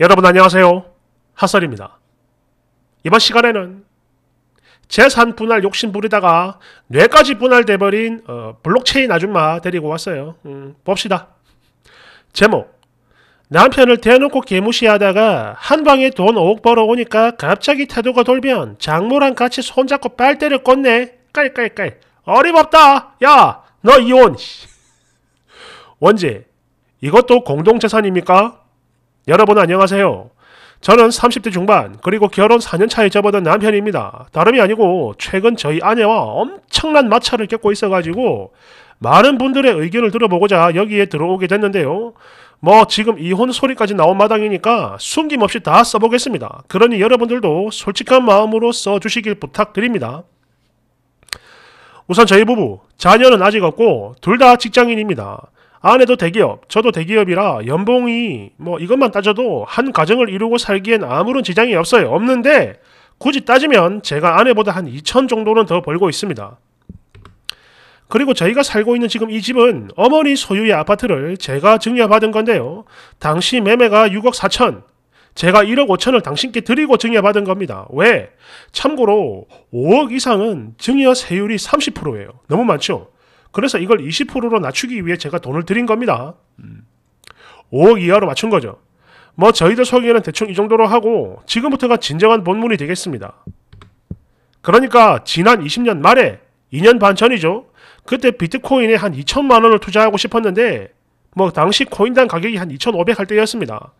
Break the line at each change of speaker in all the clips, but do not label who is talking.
여러분 안녕하세요. 핫설입니다. 이번 시간에는 재산 분할 욕심 부리다가 뇌까지 분할돼버린 어, 블록체인 아줌마 데리고 왔어요. 음, 봅시다. 제목 남편을 대놓고 개무시하다가 한방에 돈 5억 벌어오니까 갑자기 태도가 돌면 장모랑 같이 손잡고 빨대를 꽂네. 깔깔깔 어림없다. 야너 이혼. 원제 이것도 공동재산입니까? 여러분 안녕하세요. 저는 30대 중반 그리고 결혼 4년 차에 접어든 남편입니다. 다름이 아니고 최근 저희 아내와 엄청난 마찰을 겪고 있어가지고 많은 분들의 의견을 들어보고자 여기에 들어오게 됐는데요. 뭐 지금 이혼 소리까지 나온 마당이니까 숨김없이 다 써보겠습니다. 그러니 여러분들도 솔직한 마음으로 써주시길 부탁드립니다. 우선 저희 부부, 자녀는 아직 없고 둘 다 직장인입니다. 아내도 대기업, 저도 대기업이라 연봉이 뭐 이것만 따져도 한 가정을 이루고 살기엔 아무런 지장이 없어요. 없는데 굳이 따지면 제가 아내보다 한 2천 정도는 더 벌고 있습니다. 그리고 저희가 살고 있는 지금 이 집은 어머니 소유의 아파트를 제가 증여받은 건데요. 당시 매매가 6억 4천, 제가 1억 5천을 당신께 드리고 증여받은 겁니다. 왜? 참고로 5억 이상은 증여 세율이 30%예요. 너무 많죠? 그래서 이걸 20%로 낮추기 위해 제가 돈을 드린 겁니다. 음. 5억 이하로 맞춘 거죠. 뭐 저희들 소개는 대충 이 정도로 하고 지금부터가 진정한 본문이 되겠습니다. 그러니까 지난 20년 말에 2년 반 전이죠. 그때 비트코인에 한 2천만 원을 투자하고 싶었는데 뭐 당시 코인당 가격이 한 2,500 할 때였습니다.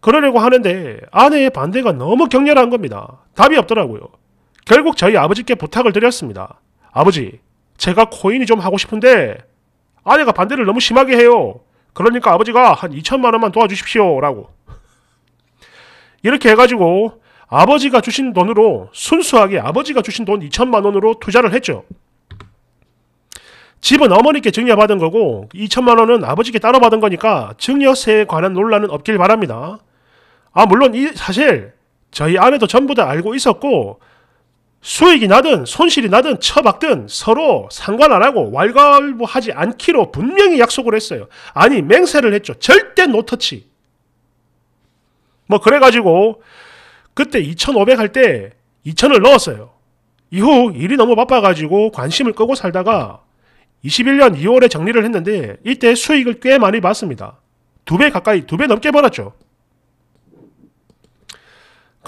그러려고 하는데 아내의 반대가 너무 격렬한 겁니다. 답이 없더라고요. 결국 저희 아버지께 부탁을 드렸습니다. 아버지, 제가 코인이 좀 하고 싶은데 아내가 반대를 너무 심하게 해요. 그러니까 아버지가 한 2천만 원만 도와주십시오. 라고. 이렇게 해가지고 아버지가 주신 돈으로 순수하게 아버지가 주신 돈 2천만 원으로 투자를 했죠. 집은 어머니께 증여받은 거고 2천만 원은 아버지께 따로 받은 거니까 증여세에 관한 논란은 없길 바랍니다. 아 물론 이 사실 저희 아내도 전부 다 알고 있었고 수익이 나든 손실이 나든 처박든 서로 상관 안 하고 왈가왈부하지 않기로 분명히 약속을 했어요. 아니 맹세를 했죠. 절대 노터치. 뭐 그래가지고 그때 2,500 할 때 2,000을 넣었어요. 이후 일이 너무 바빠가지고 관심을 끄고 살다가 21년 2월에 정리를 했는데 이때 수익을 꽤 많이 봤습니다. 두 배 가까이 두 배 넘게 벌었죠.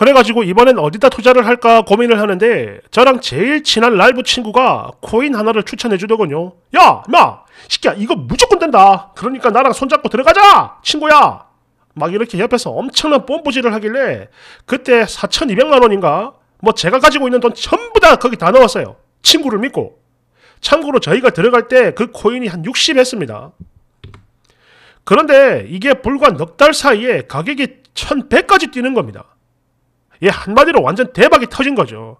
그래가지고 이번엔 어디다 투자를 할까 고민을 하는데 저랑 제일 친한 랄브 친구가 코인 하나를 추천해주더군요. 야! 마! 시키야 이거 무조건 된다! 그러니까 나랑 손잡고 들어가자! 친구야! 막 이렇게 옆에서 엄청난 뽐뿌질을 하길래 그때 4,200만원인가? 뭐 제가 가지고 있는 돈 전부 다 거기 다 넣었어요. 친구를 믿고. 참고로 저희가 들어갈 때 그 코인이 한 60 했습니다. 그런데 이게 불과 넉 달 사이에 가격이 1100까지 뛰는 겁니다. 예, 한마디로 완전 대박이 터진 거죠.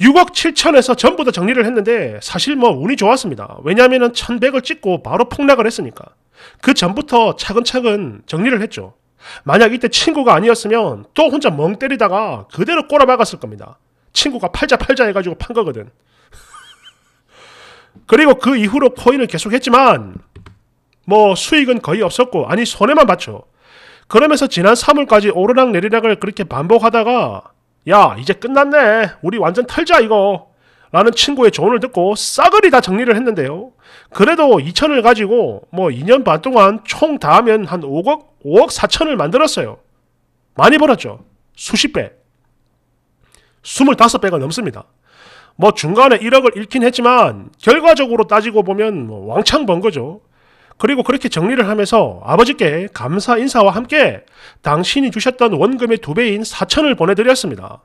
6억 7천에서 전부 다 정리를 했는데 사실 뭐 운이 좋았습니다. 왜냐하면 1100을 찍고 바로 폭락을 했으니까. 그 전부터 차근차근 정리를 했죠. 만약 이때 친구가 아니었으면 또 혼자 멍 때리다가 그대로 꼬라박았을 겁니다. 친구가 팔자 팔자 해가지고 판 거거든. 그리고 그 이후로 코인을 계속했지만 뭐 수익은 거의 없었고 아니 손해만 봤죠. 그러면서 지난 3월까지 오르락 내리락을 그렇게 반복하다가 야 이제 끝났네 우리 완전 털자 이거 라는 친구의 조언을 듣고 싸그리 다 정리를 했는데요. 그래도 2천을 가지고 뭐 2년 반 동안 총다 하면 한 5억, 5억 4천을 만들었어요. 많이 벌었죠. 수십 배. 25배가 넘습니다. 뭐 중간에 1억을 잃긴 했지만 결과적으로 따지고 보면 뭐 왕창 번 거죠. 그리고 그렇게 정리를 하면서 아버지께 감사 인사와 함께 당신이 주셨던 원금의 두 배인 4천을 보내드렸습니다.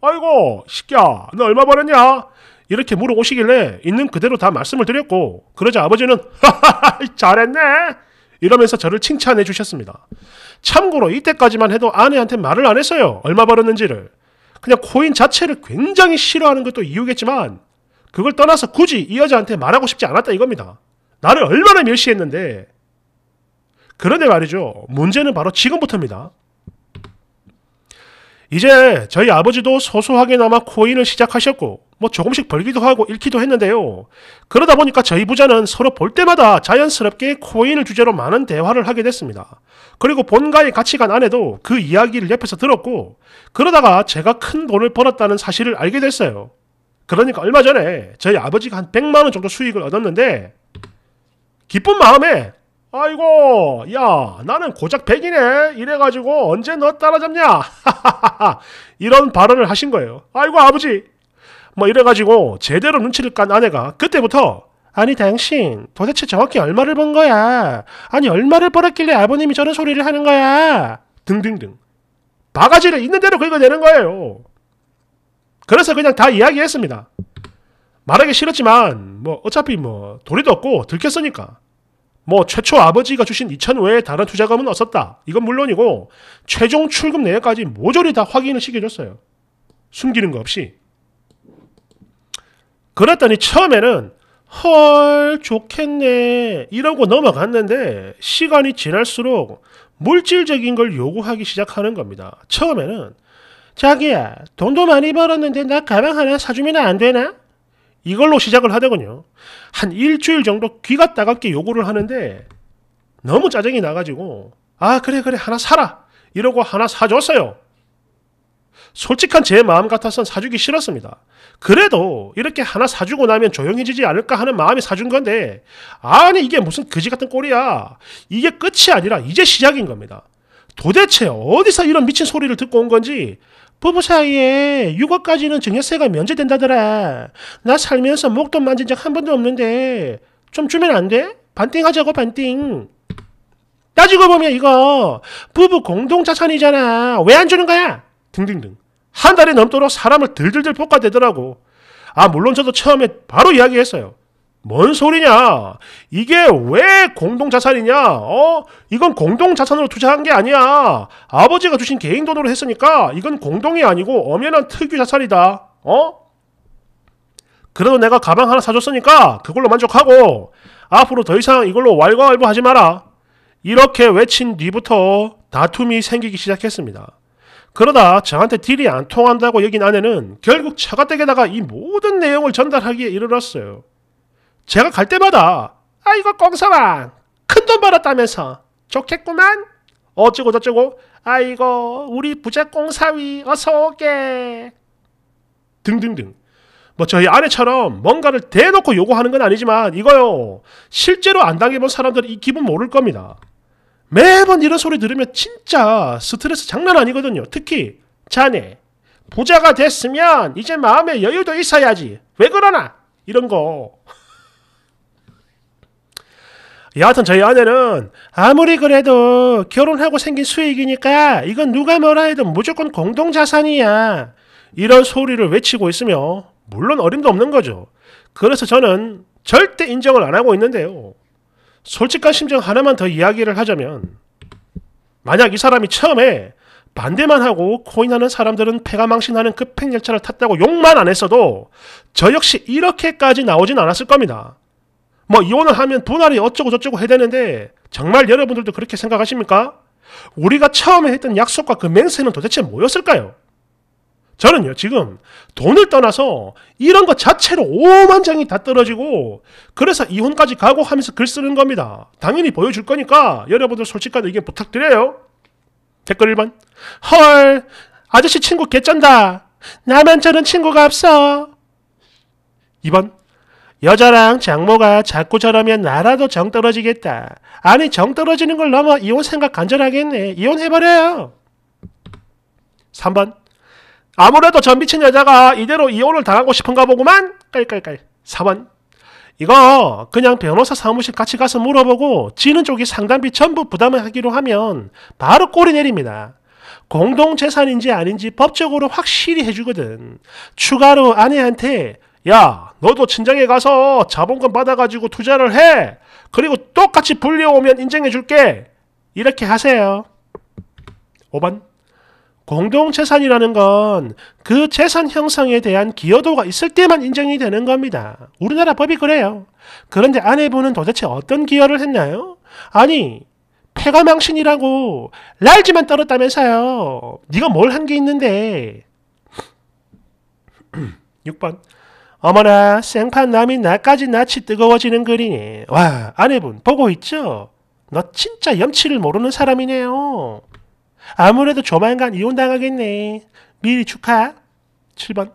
아이고, 시끼야, 너 얼마 벌었냐? 이렇게 물어오시길래 있는 그대로 다 말씀을 드렸고, 그러자 아버지는, 하하하, 잘했네! 이러면서 저를 칭찬해 주셨습니다. 참고로 이때까지만 해도 아내한테 말을 안 했어요. 얼마 벌었는지를. 그냥 코인 자체를 굉장히 싫어하는 것도 이유겠지만, 그걸 떠나서 굳이 이 여자한테 말하고 싶지 않았다 이겁니다. 나를 얼마나 멸시했는데 그런데 말이죠. 문제는 바로 지금부터입니다. 이제 저희 아버지도 소소하게나마 코인을 시작하셨고 뭐 조금씩 벌기도 하고 잃기도 했는데요. 그러다 보니까 저희 부자는 서로 볼 때마다 자연스럽게 코인을 주제로 많은 대화를 하게 됐습니다. 그리고 본가에 가치관 안에도 그 이야기를 옆에서 들었고 그러다가 제가 큰 돈을 벌었다는 사실을 알게 됐어요. 그러니까 얼마 전에 저희 아버지가 한 100만 원 정도 수익을 얻었는데 기쁜 마음에 아이고 야 나는 고작 백이네 이래가지고 언제 너 따라잡냐 이런 발언을 하신 거예요 아이고 아버지 뭐 이래가지고 제대로 눈치를 깐 아내가 그때부터 아니 당신 도대체 정확히 얼마를 번 거야 아니 얼마를 벌었길래 아버님이 저런 소리를 하는 거야 등등등 바가지를 있는 대로 긁어내는 거예요 그래서 그냥 다 이야기했습니다 말하기 싫었지만 뭐 어차피 뭐 도리도 없고 들켰으니까 뭐 최초 아버지가 주신 2천 외에 다른 투자금은 없었다. 이건 물론이고 최종 출금 내역까지 모조리 다 확인을 시켜줬어요. 숨기는 거 없이. 그랬더니 처음에는 헐 좋겠네 이러고 넘어갔는데 시간이 지날수록 물질적인 걸 요구하기 시작하는 겁니다. 처음에는 자기야 돈도 많이 벌었는데 나 가방 하나 사주면 안 되나? 이걸로 시작을 하더군요. 한 일주일 정도 귀가 따갑게 요구를 하는데 너무 짜증이 나가지고 아 그래 그래 하나 사라 이러고 하나 사줬어요. 솔직한 제 마음 같아선 사주기 싫었습니다. 그래도 이렇게 하나 사주고 나면 조용해지지 않을까 하는 마음이 사준 건데 아니 이게 무슨 그지 같은 꼴이야. 이게 끝이 아니라 이제 시작인 겁니다. 도대체 어디서 이런 미친 소리를 듣고 온 건지 부부 사이에 6억까지는 증여세가 면제된다더라. 나 살면서 목돈 만진 적 한 번도 없는데 좀 주면 안 돼? 반띵하자고 반띵. 따지고 보면 이거 부부 공동 자산이잖아. 왜 안 주는 거야? 등등등. 한 달이 넘도록 사람을 들들들 볶아대더라고. 아 물론 저도 처음에 바로 이야기했어요. 뭔 소리냐? 이게 왜 공동자산이냐? 어? 이건 공동자산으로 투자한 게 아니야. 아버지가 주신 개인 돈으로 했으니까 이건 공동이 아니고 엄연한 특유자산이다. 어? 그래도 내가 가방 하나 사줬으니까 그걸로 만족하고 앞으로 더 이상 이걸로 왈가왈부 하지 마라. 이렇게 외친 뒤부터 다툼이 생기기 시작했습니다. 그러다 저한테 딜이 안 통한다고 여긴 아내는 결국 차가댁에다가 이 모든 내용을 전달하기에 이르렀어요. 제가 갈 때마다 아이거 꽁사왕 큰 돈 벌었다면서 좋겠구만 어쩌고 저쩌고 아이거 우리 부자 꽁사위 어서 오게 등등등 뭐 저희 아내처럼 뭔가를 대놓고 요구하는 건 아니지만 이거요 실제로 안 당해본 사람들은 이 기분 모를 겁니다 매번 이런 소리 들으면 진짜 스트레스 장난 아니거든요 특히 자네 부자가 됐으면 이제 마음의 여유도 있어야지 왜 그러나 이런 거 여하튼 저희 아내는 아무리 그래도 결혼하고 생긴 수익이니까 이건 누가 뭐라 해도 무조건 공동자산이야. 이런 소리를 외치고 있으며 물론 어림도 없는 거죠. 그래서 저는 절대 인정을 안 하고 있는데요. 솔직한 심정 하나만 더 이야기를 하자면 만약 이 사람이 처음에 반대만 하고 코인하는 사람들은 폐가 망신하는 급행열차를 탔다고 욕만 안 했어도 저 역시 이렇게까지 나오진 않았을 겁니다. 뭐 이혼을 하면 도날이 어쩌고 저쩌고 해야 되는데 정말 여러분들도 그렇게 생각하십니까? 우리가 처음에 했던 약속과 그 맹세는 도대체 뭐였을까요? 저는요 지금 돈을 떠나서 이런 것 자체로 오만장이 다 떨어지고 그래서 이혼까지 각오하면서 글 쓰는 겁니다. 당연히 보여줄 거니까 여러분들 솔직한 의견 부탁드려요. 댓글 1번 헐 아저씨 친구 개쩐다 나만 저런 친구가 없어 2번 여자랑 장모가 자꾸 저러면 나라도 정 떨어지겠다. 아니 정 떨어지는 걸 넘어 이혼 생각 간절하겠네 이혼해버려요. 3번 아무래도 전 미친 여자가 이대로 이혼을 당하고 싶은가 보구만. 깔깔깔. 4번 이거 그냥 변호사 사무실 같이 가서 물어보고 지는 쪽이 상담비 전부 부담을 하기로 하면 바로 꼬리 내립니다. 공동재산인지 아닌지 법적으로 확실히 해주거든. 추가로 아내한테 야 너도 친정에 가서 자본금 받아가지고 투자를 해. 그리고 똑같이 불려오면 인정해줄게. 이렇게 하세요. 5번. 공동재산이라는 건 그 재산 형성에 대한 기여도가 있을 때만 인정이 되는 겁니다. 우리나라 법이 그래요. 그런데 아내분은 도대체 어떤 기여를 했나요? 아니, 폐가망신이라고 날지만 떨었다면서요. 네가 뭘 한 게 있는데. 6번. 어머나 생판 남이 나까지 낯이 뜨거워지는 글이니 와 아내분 보고 있죠? 너 진짜 염치를 모르는 사람이네요. 아무래도 조만간 이혼당하겠네. 미리 축하. 7번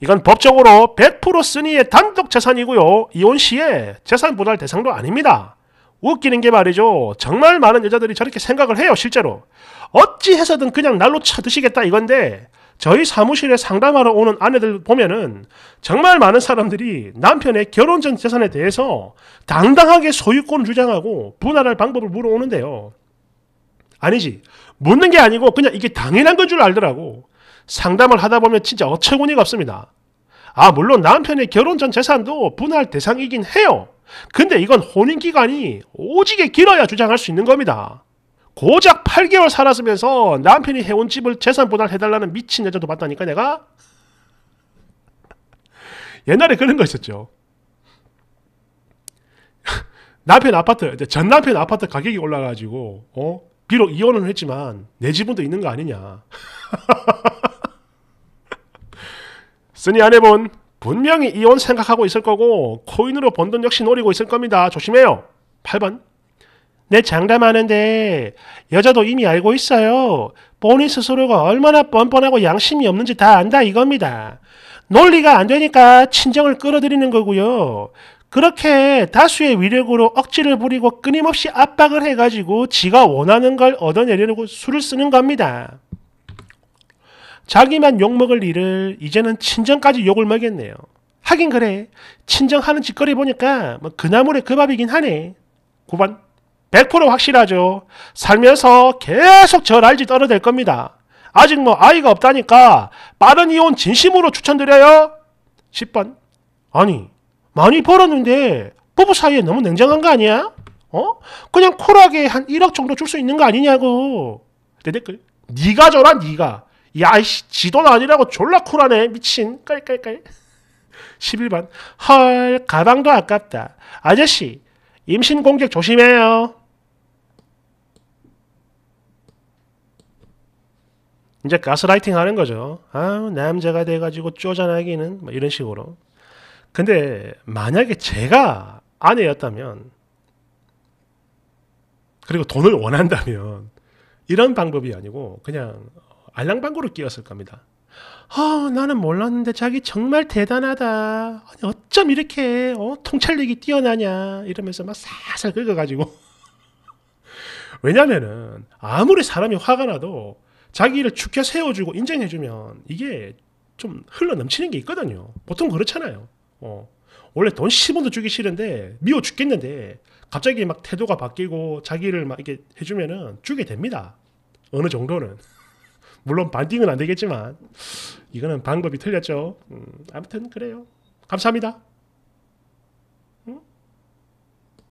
이건 법적으로 100% 쓰니의 단독 재산이고요. 이혼 시에 재산 분할 대상도 아닙니다. 웃기는 게 말이죠. 정말 많은 여자들이 저렇게 생각을 해요, 실제로. 어찌해서든 그냥 날로 쳐드시겠다 이건데 저희 사무실에 상담하러 오는 아내들 보면은 정말 많은 사람들이 남편의 결혼 전 재산에 대해서 당당하게 소유권을 주장하고 분할할 방법을 물어오는데요. 아니지. 묻는 게 아니고 그냥 이게 당연한 건 줄 알더라고. 상담을 하다 보면 진짜 어처구니가 없습니다. 아, 물론 남편의 결혼 전 재산도 분할 대상이긴 해요. 근데 이건 혼인 기간이 오지게 길어야 주장할 수 있는 겁니다. 고작 8개월 살았으면서 남편이 해온 집을 재산 분할 해달라는 미친 여자도 봤다니까 내가 옛날에 그런 거 있었죠 남편 아파트 전 남편 아파트 가격이 올라가지고 어 비록 이혼은 했지만 내 집은 또 있는 거 아니냐 쓰니 아내분 분명히 이혼 생각하고 있을 거고 코인으로 번 돈 역시 노리고 있을 겁니다 조심해요 8번 내 장담하는데 여자도 이미 알고 있어요. 보니 스스로가 얼마나 뻔뻔하고 양심이 없는지 다 안다 이겁니다. 논리가 안 되니까 친정을 끌어들이는 거고요. 그렇게 다수의 위력으로 억지를 부리고 끊임없이 압박을 해가지고 지가 원하는 걸 얻어내려고 술을 쓰는 겁니다. 자기만 욕먹을 일을 이제는 친정까지 욕을 먹였네요 하긴 그래. 친정 하는 짓거리 보니까 뭐 그나물의 그 밥이긴 하네. 9번. 100% 확실하죠. 살면서 계속 저 날지 떨어질 겁니다. 아직 뭐 아이가 없다니까 빠른 이혼 진심으로 추천드려요. 10번. 아니, 많이 벌었는데 부부 사이에 너무 냉정한 거 아니야? 어? 그냥 콜하게 한 1억 정도 줄 수 있는 거 아니냐고. 내 댓글. 니가 저라 니가 야, 이씨, 지돈 아니라고 졸라 쿨하네. 미친. 깔깔깔. 11번. 헐, 가방도 아깝다. 아저씨, 임신 공격 조심해요. 이제 가스라이팅 하는 거죠. 아, 남자가 돼가지고 쪼잔하기는 뭐 이런 식으로. 근데 만약에 제가 아내였다면 그리고 돈을 원한다면 이런 방법이 아니고 그냥 알랑방구를 끼웠을 겁니다. 아, 나는 몰랐는데 자기 정말 대단하다. 아니, 어쩜 이렇게 어, 통찰력이 뛰어나냐 이러면서 막 살살 긁어가지고 왜냐면은 아무리 사람이 화가 나도 자기를 축켜 세워주고 인정해주면 이게 좀 흘러 넘치는 게 있거든요. 보통 그렇잖아요. 어. 원래 돈 10원도 주기 싫은데 미워 죽겠는데 갑자기 막 태도가 바뀌고 자기를 막 이렇게 해주면은 주게 됩니다. 어느 정도는. 물론 반띵은 안 되겠지만 이거는 방법이 틀렸죠. 음, 아무튼 그래요. 감사합니다.